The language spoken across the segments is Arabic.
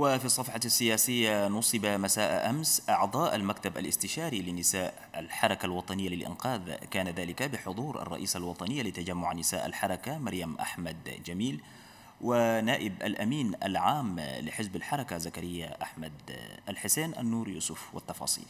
وفي الصفحة السياسية نصب مساء أمس أعضاء المكتب الاستشاري لنساء الحركة الوطنية للإنقاذ كان ذلك بحضور الرئيسة الوطنية لتجمع نساء الحركة مريم أحمد جميل ونائب الأمين العام لحزب الحركة زكريا أحمد الحسين النور يوسف والتفاصيل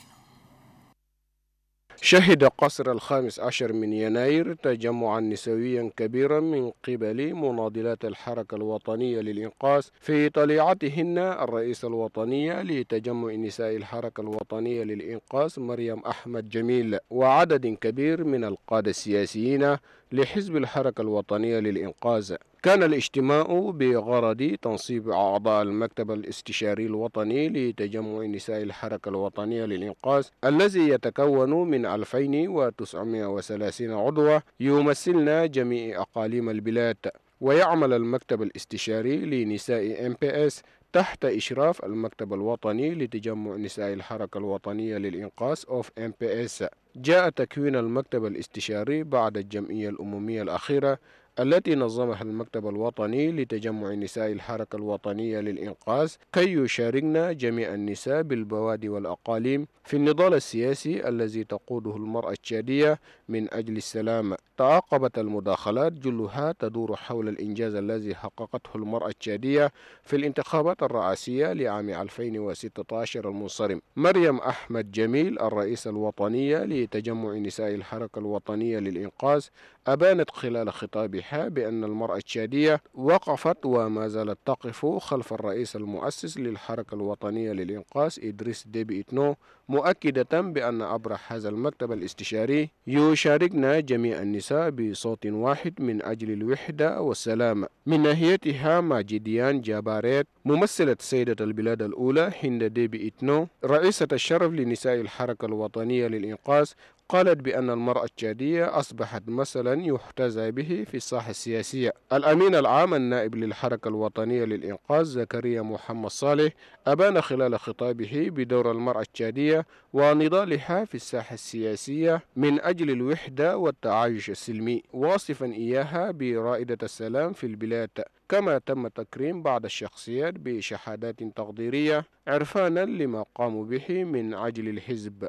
شهد قصر الخامس عشر من يناير تجمعا نسويا كبيرا من قبل مناضلات الحركة الوطنية للإنقاذ في طليعتهن الرئيسة الوطنية لتجمع نساء الحركة الوطنية للإنقاذ مريم أحمد جميل وعدد كبير من القادة السياسيين لحزب الحركة الوطنية للإنقاذ كان الاجتماع بغرض تنصيب أعضاء المكتب الاستشاري الوطني لتجمع نساء الحركة الوطنية للإنقاذ الذي يتكون من 2930 عضوة يمثلن جميع أقاليم البلاد ويعمل المكتب الاستشاري لنساء ام بي اس تحت إشراف المكتب الوطني لتجمع نساء الحركة الوطنية للإنقاذ أوف ام بي اس جاء تكوين المكتب الاستشاري بعد الجمعية الأممية الأخيرة التي نظمها المكتب الوطني لتجمع نساء الحركة الوطنية للإنقاذ كي يشاركن جميع النساء بالبوادي والأقاليم في النضال السياسي الذي تقوده المرأة التشادية من أجل السلام تعاقبت المداخلات جلها تدور حول الإنجاز الذي حققته المرأة التشادية في الانتخابات الرئاسية لعام 2016 المنصرم مريم أحمد جميل الرئيسة الوطنية تجمع نساء الحركة الوطنية للإنقاذ أبانت خلال خطابها بأن المرأة الشادية وقفت وما زالت تقف خلف الرئيس المؤسس للحركة الوطنية للإنقاذ إدريس ديبي إتنو مؤكدة بأن أبرح هذا المكتب الاستشاري يشاركنا جميع النساء بصوت واحد من أجل الوحدة والسلام من ناحيتها ماجديان جاباريت ممثلة سيدة البلاد الأولى هند ديبي إتنو رئيسة الشرف لنساء الحركة الوطنية للإنقاذ قالت بأن المرأة التشادية أصبحت مثلا يحتذى به في الساحة السياسية الأمين العام النائب للحركة الوطنية للإنقاذ زكريا محمد صالح أبان خلال خطابه بدور المرأة التشادية ونضالها في الساحة السياسية من أجل الوحدة والتعايش السلمي واصفا إياها برائدة السلام في البلاد كما تم تكريم بعض الشخصيات بشهادات تقديرية عرفانا لما قاموا به من عجل الحزب